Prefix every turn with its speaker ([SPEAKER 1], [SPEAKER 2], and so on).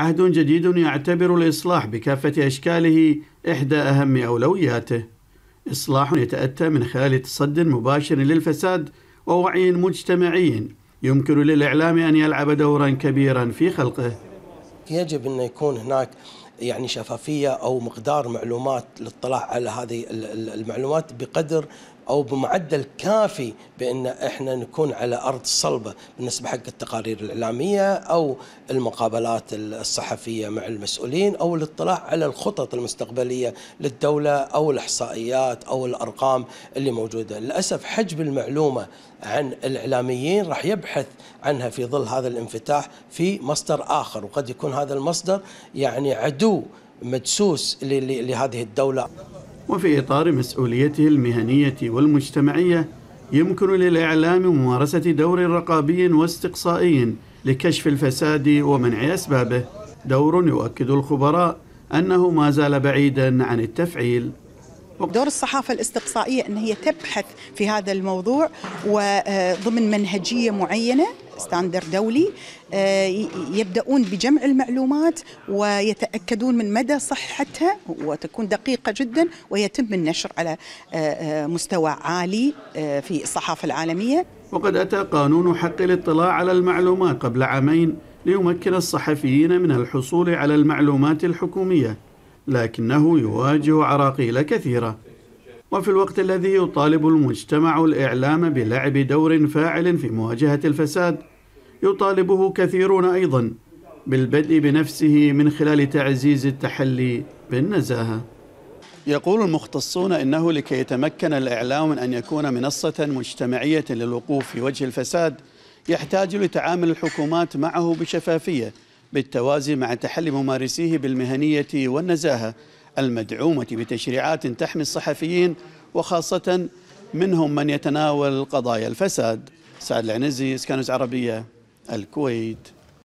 [SPEAKER 1] عهد جديد يعتبر الإصلاح بكافة أشكاله إحدى أهم أولوياته إصلاح يتأتى من خلال تصد مباشر للفساد ووعي مجتمعي يمكن للإعلام أن يلعب دورا كبيرا في خلقه
[SPEAKER 2] يجب أن يكون هناك يعني شفافية أو مقدار معلومات للطلاع على هذه المعلومات بقدر او بمعدل كافي بان احنا نكون على ارض صلبه بالنسبه حق التقارير الاعلاميه او المقابلات الصحفيه مع المسؤولين او الاطلاع على الخطط المستقبليه للدوله او الاحصائيات او الارقام اللي موجوده، للاسف حجم المعلومه عن الاعلاميين راح يبحث عنها في ظل هذا الانفتاح في مصدر اخر وقد يكون هذا المصدر يعني عدو مدسوس لهذه الدوله.
[SPEAKER 1] وفي إطار مسؤوليته المهنية والمجتمعية يمكن للإعلام ممارسة دور رقابي واستقصائي لكشف الفساد ومنع أسبابه دور يؤكد الخبراء أنه ما زال بعيدا عن التفعيل
[SPEAKER 3] ودور الصحافة الاستقصائية أن هي تبحث في هذا الموضوع وضمن منهجية معينة ستاندر دولي آه، يبدأون بجمع المعلومات ويتأكدون من مدى صحتها وتكون دقيقة جدا ويتم النشر على آه، آه، مستوى عالي في الصحافة العالمية وقد
[SPEAKER 1] أتى قانون حق الاطلاع على المعلومات قبل عامين ليمكن الصحفيين من الحصول على المعلومات الحكومية لكنه يواجه عراقيل كثيرة وفي الوقت الذي يطالب المجتمع الإعلام بلعب دور فاعل في مواجهة الفساد يطالبه كثيرون أيضا بالبدء بنفسه من خلال تعزيز التحلي بالنزاهة يقول المختصون انه لكي يتمكن الاعلام من ان يكون منصه مجتمعيه للوقوف في وجه الفساد يحتاج لتعامل الحكومات معه بشفافيه بالتوازي مع تحلي ممارسيه بالمهنية والنزاهة المدعومة بتشريعات تحمي الصحفيين وخاصة منهم من يتناول قضايا الفساد سعد العنزي سكانوس عربية الكويت